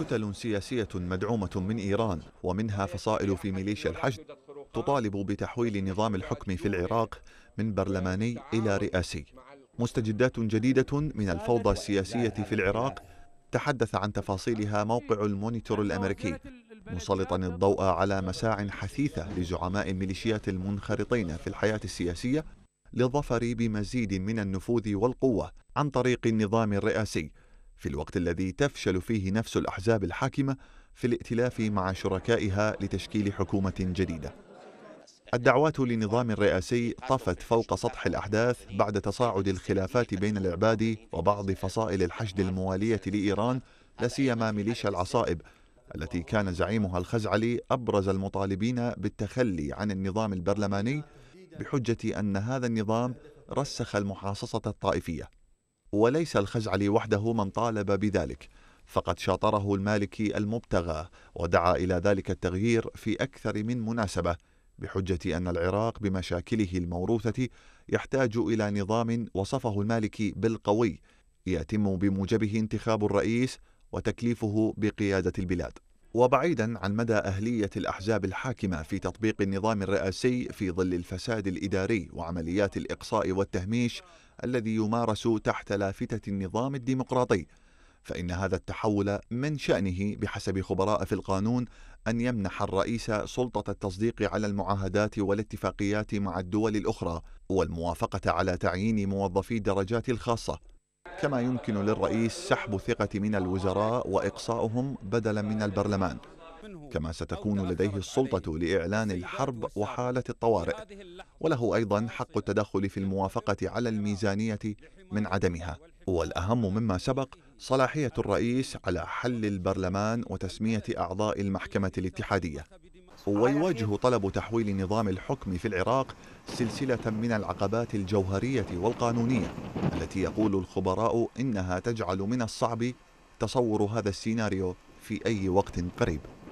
كتل سياسية مدعومة من إيران ومنها فصائل في ميليشيا الحشد تطالب بتحويل نظام الحكم في العراق من برلماني إلى رئاسي مستجدات جديدة من الفوضى السياسية في العراق تحدث عن تفاصيلها موقع المونيتور الأمريكي مسلطا الضوء على مساع حثيثة لزعماء الميليشيات المنخرطين في الحياة السياسية للظفر بمزيد من النفوذ والقوة عن طريق النظام الرئاسي في الوقت الذي تفشل فيه نفس الأحزاب الحاكمة في الائتلاف مع شركائها لتشكيل حكومة جديدة الدعوات لنظام رئاسي طفت فوق سطح الأحداث بعد تصاعد الخلافات بين العباد وبعض فصائل الحشد الموالية لإيران لسيما ميليشيا العصائب التي كان زعيمها الخزعلي أبرز المطالبين بالتخلي عن النظام البرلماني بحجة أن هذا النظام رسخ المحاصصة الطائفية وليس الخزعلي وحده من طالب بذلك فقد شاطره المالكي المبتغى ودعا إلى ذلك التغيير في أكثر من مناسبة بحجة أن العراق بمشاكله الموروثة يحتاج إلى نظام وصفه المالكي بالقوي يتم بموجبه انتخاب الرئيس وتكليفه بقيادة البلاد وبعيدا عن مدى أهلية الأحزاب الحاكمة في تطبيق النظام الرئاسي في ظل الفساد الإداري وعمليات الإقصاء والتهميش الذي يمارس تحت لافتة النظام الديمقراطي فإن هذا التحول من شأنه بحسب خبراء في القانون أن يمنح الرئيس سلطة التصديق على المعاهدات والاتفاقيات مع الدول الأخرى والموافقة على تعيين موظفي الدرجات الخاصة كما يمكن للرئيس سحب ثقة من الوزراء وإقصاؤهم بدلا من البرلمان كما ستكون لديه السلطة لإعلان الحرب وحالة الطوارئ وله أيضا حق التدخل في الموافقة على الميزانية من عدمها والأهم مما سبق صلاحية الرئيس على حل البرلمان وتسمية أعضاء المحكمة الاتحادية ويواجه آه، يعني طلب تحويل نظام الحكم في العراق سلسلة من العقبات الجوهرية والقانونية التي يقول الخبراء إنها تجعل من الصعب تصور هذا السيناريو في أي وقت قريب